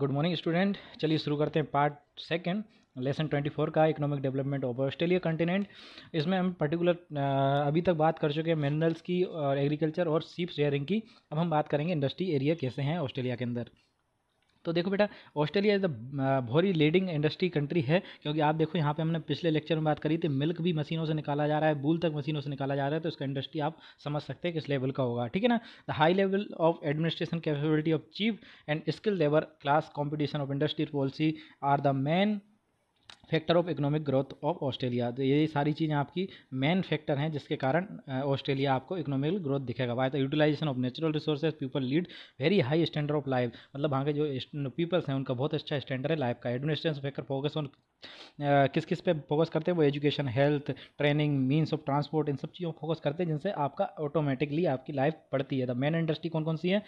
good morning student चलिए शुरू करते हैं part second lesson twenty four का economic development of Australia continent इसमें हम पर्टिकुलर अभी तक बात कर चुके हैं मिनरल्स की और एग्रीकल्चर और सीप शेयरिंग की अब हम बात करेंगे इंडस्ट्री एरिया कैसे हैं ऑस्ट्रेलिया के अंदर तो देखो बेटा ऑस्ट्रेलिया इज़ द भोरी लीडिंग इंडस्ट्री कंट्री है क्योंकि आप देखो यहाँ पे हमने पिछले लेक्चर में बात करी थी मिल्क भी मशीनों से निकाला जा रहा है बूल तक मशीनों से निकाला जा रहा है तो इसका इंडस्ट्री आप समझ सकते हैं किस लेवल का होगा ठीक है ना the high level of administration capability of chief and skill labour class competition of industry policy are the main factor of economic growth of Australia तो ये सारी चीज़ें आपकी मेन फैक्टर हैं जिसके कारण ऑस्ट्रेलिया आपको इकोनॉमिक ग्रोथ दिखेगा वाई तो utilisation of natural resources people lead very high standard of life मतलब वहाँ के जो पीपल्स हैं उनका बहुत अच्छा स्टैंडर्ड है लाइफ का एडमिनिस्ट्रेशन फैक्टर फोकस ऑन किस किस पे फोकस करते हैं वो education health training means of transport इन सब चीज़ों को फोकस करते हैं जिनसे आपका ऑटोमेटिकली आपकी लाइफ बढ़ती है द मेन इंडस्ट्री कौन कौन सी है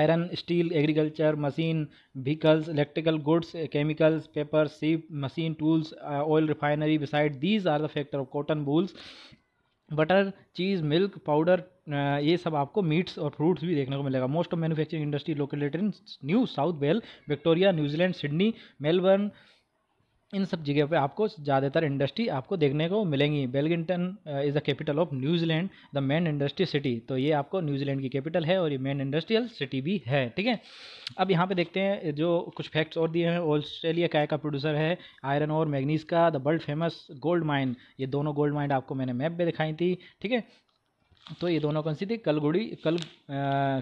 iron steel agriculture machine vehicles electrical goods chemicals paper sheep machine tool wools oil refinery besides these are the factor of cotton wools butter cheese milk powder ये सब आपको meets और fruits भी देखने को मिलेगा most of manufacturing industry located in New South Wales Victoria New Zealand Sydney Melbourne इन सब जगह पे आपको ज़्यादातर इंडस्ट्री आपको देखने को मिलेंगी Wellington is the capital of New Zealand the main industry city तो ये आपको न्यूजीलैंड की कैपिटल है और ये मेन इंडस्ट्रियल सिटी भी है ठीक है अब यहाँ पे देखते हैं जो कुछ फैक्ट्स और दिए हैं ऑस्ट्रेलिया काय का प्रोड्यूसर है आयरन और मैगनीस का the world famous gold mine ये दोनों गोल्ड माइन आपको मैंने मैप पर दिखाई थी ठीक है तो ये दोनों कौन सी थी कलगुड़ी कल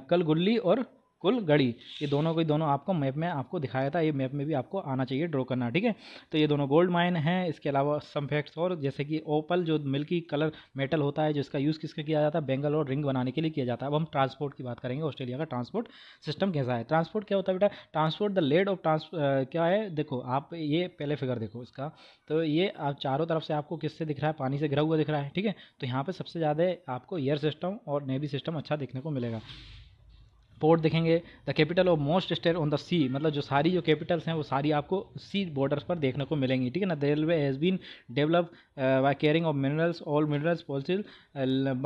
कलगुल्ली और कुल गढ़ी ये दोनों को दोनों आपको मैप में आपको दिखाया था ये मैप में भी आपको आना चाहिए ड्रॉ करना ठीक है तो ये दोनों गोल्ड माइन हैं इसके अलावा सम फैक्ट्स और जैसे कि ओपल जो मिल्की कलर मेटल होता है जिसका यूज़ किसका किया जाता है बेंगल और रिंग बनाने के लिए किया जाता है अब हम ट्रांसपोर्ट की बात करेंगे ऑस्ट्रेलिया का ट्रांसपोर्ट सिस्टम कैसा है ट्रांसपोर्ट क्या होता है बेटा transport the lead of trans क्या है देखो आप ये पहले फिगर देखो इसका तो ये आप चारों तरफ से आपको किससे दिख रहा है पानी से घिरा हुआ दिख रहा है ठीक है तो यहाँ पर सबसे ज़्यादा आपको एयर सिस्टम और नेवी सिस्टम अच्छा देखने को मिलेगा पोर्ट दिखेंगे the capital of most state on the sea मतलब जो सारी जो कैपिटल्स हैं वो सारी आपको सी बॉर्डर्स पर देखने को मिलेंगी ठीक है ना the railway has been develop by carrying of minerals all minerals policy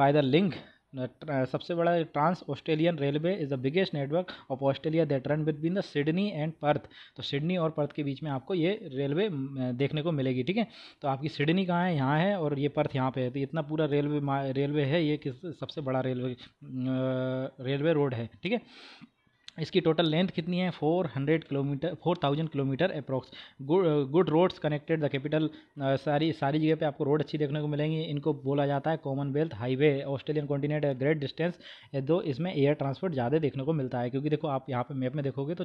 by the link सबसे बड़ा trans Australian railway is the biggest network of Australia that run between the Sydney and Perth तो Sydney और Perth के बीच में आपको ये railway देखने को मिलेगी ठीक है तो आपकी सिडनी कहाँ है यहाँ है और ये पर्थ यहाँ पे है तो इतना पूरा रेलवे रेलवे है ये किस सबसे बड़ा रेलवे रेलवे रोड है ठीक है इसकी टोटल लेंथ कितनी है 400 kilometre 4000 kilometre approx good good roads connected the capital सारी सारी जगह पे आपको रोड अच्छी देखने को मिलेंगी इनको बोला जाता है commonwealth highway Australian continent great distance दो इसमें एयर ट्रांसपोर्ट ज़्यादा देखने को मिलता है क्योंकि देखो आप यहाँ पर मैप में देखोगे तो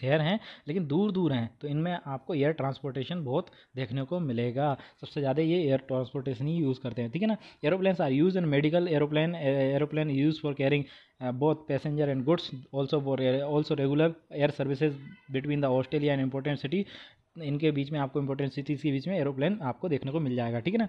शहर हैं लेकिन दूर दूर हैं तो इनमें आपको एयर ट्रांसपोर्टेशन बहुत देखने को मिलेगा सबसे ज़्यादा ये एयर ट्रांसपोर्टेशन ही यूज़ करते हैं ठीक है ना aeroplanes are use in medical aeroplane aeroplane use for carrying uh, both passenger and goods also for also regular air services between the Australia and important city इनके बीच में आपको इम्पोर्टेंट सिटीज़ के बीच में एरोप्लेन आपको देखने को मिल जाएगा ठीक है ना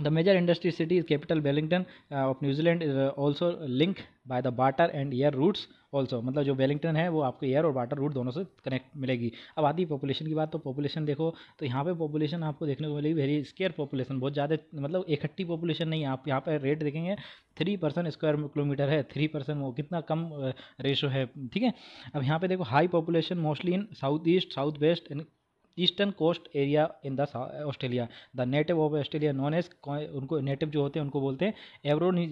The major industry city is capital Wellington of New Zealand is also link by the water and air routes also मतलब जो वेलिंगटन है वो आपको एयर और वाटर रूट दोनों से कनेक्ट मिलेगी अब आती पॉपुलेशन की बात तो पॉपुलेशन देखो तो यहाँ पे पॉपुलेशन आपको देखने को मिलेगी वेरी स्केयर पॉपुलेशन बहुत ज़्यादा मतलब इकट्ठी पॉपुलेशन नहीं है आप यहाँ पर रेट देखेंगे थ्री परसेंट स्क्वायर किलोमीटर है थ्री परसेंट वो कितना कम रेशो uh, है ठीक है अब यहाँ पर देखो high population mostly in south east south west and eastern coast area in the Australia the native of Australia known as उनको नेटिव जो होते हैं उनको बोलते हैं एवरोनी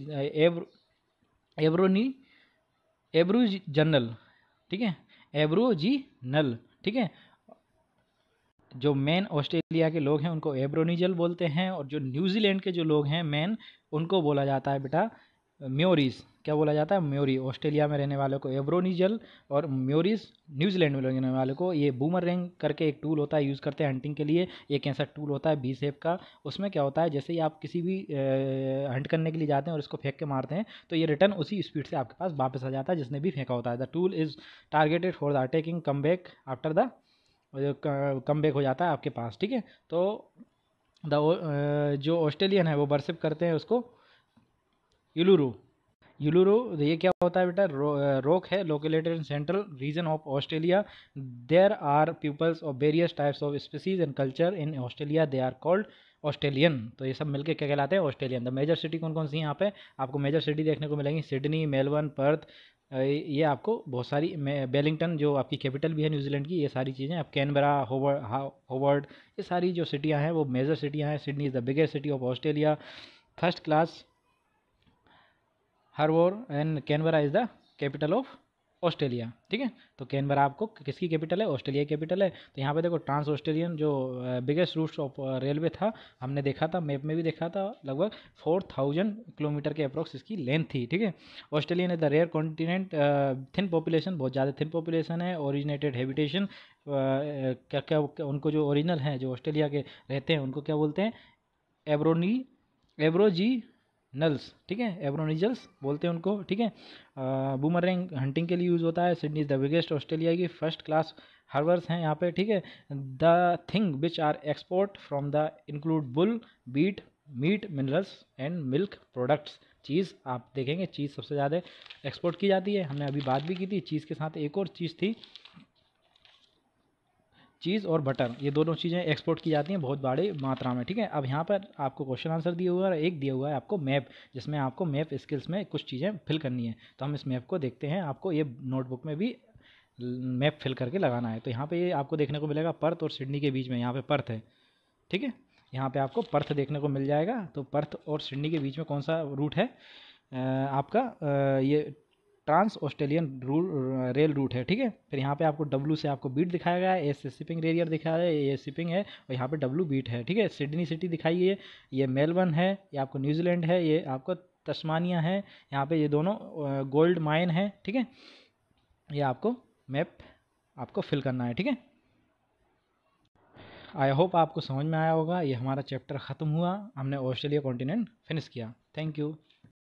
एवरोनी एवरू जनरल ठीक है नल ठीक है जो मेन ऑस्ट्रेलिया के लोग हैं उनको एब्रोनिजल बोलते हैं और जो न्यूजीलैंड के जो लोग हैं मेन उनको बोला जाता है बेटा म्योरीज क्या बोला जाता है म्योरी ऑस्ट्रेलिया में रहने वालों को एब्रोनिजल और म्योरीज न्यूजीलैंड में रहने वालों को ये बूमर रेंग करके एक टूल होता है यूज़ करते हैं हंटिंग के लिए एक ऐसा टूल होता है बी सेप का उसमें क्या होता है जैसे ही आप किसी भी हंट करने के लिए जाते हैं और इसको फेंक के मारते हैं तो ये रिटर्न उसी स्पीड से आपके पास वापस आ जाता है जिसने भी फेंका होता है the tool is targeted for the attacking come back after the come back हो जाता है आपके पास ठीक है तो द जो ऑस्ट्रेलियन है वो वर्सिप करते हैं उसको युलुरु युलुरु ये क्या होता है बेटा रो, रोक है located in central region of Australia there are peoples of various types of species and culture in Australia they are called Australian तो ये सब मिलके क्या कहलाते हैं ऑस्ट्रेलियन द मेजर सिटी कौन कौन सी यहाँ पे आपको मेजर सिटी देखने को मिलेंगी सिडनी मेलबर्न पर्थ ये आपको बहुत सारी बेलिंगटन जो आपकी कैपिटल भी है न्यूजीलैंड की ये सारी चीज़ें आप कैनबरा होवर्ड ये सारी जो सिटियाँ हैं वो मेजर सिटियाँ हैं Sydney is the biggest city of Australia first class हरवोर and Canberra is the capital of Australia ठीक है तो कैनबरा आपको किसकी कैपिटल है ऑस्ट्रेलिया कैपिटल है तो यहाँ पे देखो ट्रांस ऑस्ट्रेलियन जो बिगेस्ट रूट्स ऑफ रेलवे था हमने देखा था मैप में भी देखा था लगभग फोर थाउजेंड किलोमीटर के अप्रॉक्स इसकी लेंथ थी ठीक है Australian is the rare continent thin population बहुत ज़्यादा थिन पॉपुलेशन है ओरिजिनेटेड हैबिटेशन क्या क्या उनको जो ओरिजिनल हैं जो ऑस्ट्रेलिया के रहते हैं उनको क्या बोलते हैं एब्रोनी एब्रोजी नल्स ठीक है एब्रोनिजल्स बोलते हैं उनको ठीक है बूमरैंग हंटिंग के लिए यूज़ होता है Sydney is the biggest Australia की फर्स्ट क्लास हर्वर्स हैं यहाँ पे ठीक है the thing which are export from the include bull beat meat minerals and milk products चीज़ आप देखेंगे चीज़ सबसे ज़्यादा एक्सपोर्ट की जाती है हमने अभी बात भी की थी चीज़ के साथ एक और चीज़ थी चीज़ और बटर ये दोनों चीज़ें एक्सपोर्ट की जाती हैं बहुत बड़ी मात्रा में ठीक है अब यहाँ पर आपको क्वेश्चन आंसर दिया हुआ है और एक दिया हुआ है आपको मैप जिसमें आपको मैप स्किल्स में कुछ चीज़ें फिल करनी है तो हम इस मैप को देखते हैं आपको ये नोटबुक में भी मैप फिल करके लगाना है तो यहाँ पर ये आपको देखने को मिलेगा पर्थ और सिडनी के बीच में यहाँ पर पर्थ है ठीक है यहाँ पर आपको पर्थ देखने को मिल जाएगा तो पर्थ और सिडनी के बीच में कौन सा रूट है आपका ये ट्रांस ऑस्ट्रेलियन रेल रूट है ठीक है फिर यहाँ पे आपको डब्लू से आपको बीट दिखाया गया है ए से शिपिंग रेरियर दिखाया है ये शिपिंग है और यहाँ पे डब्लू बीट है ठीक है सिडनी सिटी दिखाई है ये मेलबर्न है ये आपको न्यूजीलैंड है ये आपको तस्मानिया है यहाँ पे ये दोनों गोल्ड माइन है ठीक है ये आपको मैप आपको फिल करना है ठीक है आई होप आपको समझ में आया होगा ये हमारा चैप्टर ख़त्म हुआ हमने ऑस्ट्रेलिया कॉन्टिनेंट फिनिश किया थैंक यू